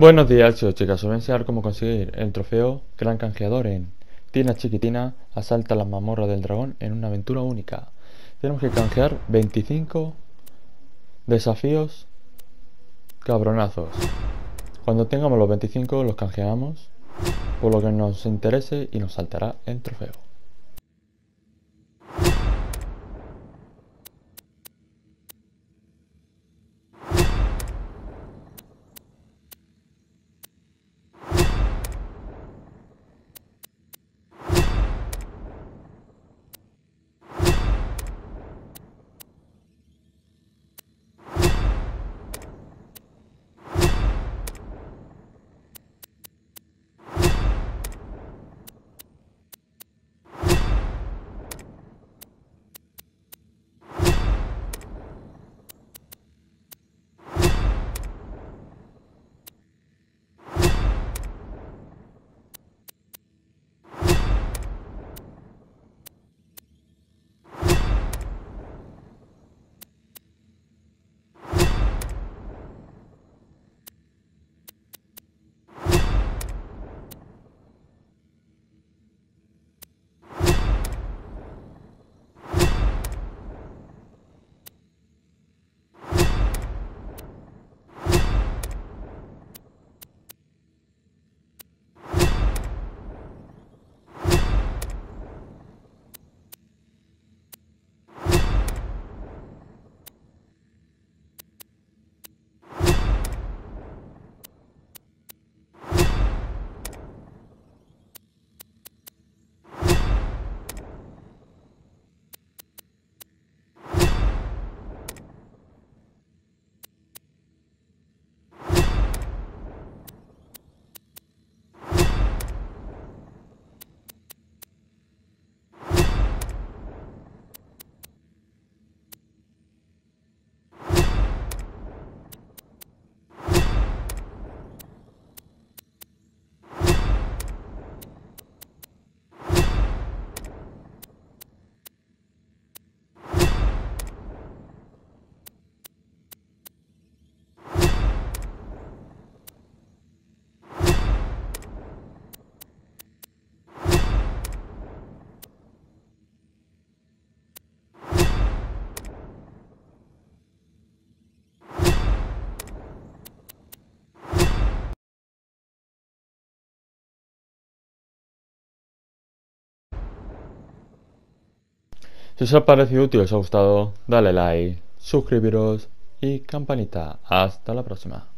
Buenos días chicas, os voy a enseñar cómo conseguir el trofeo Gran Canjeador en Tina Chiquitina Asalta las mamorras del dragón en una aventura única. Tenemos que canjear 25 desafíos cabronazos. Cuando tengamos los 25 los canjeamos por lo que nos interese y nos saltará el trofeo. Si os ha parecido útil, os ha gustado, dale like, suscribiros y campanita. Hasta la próxima.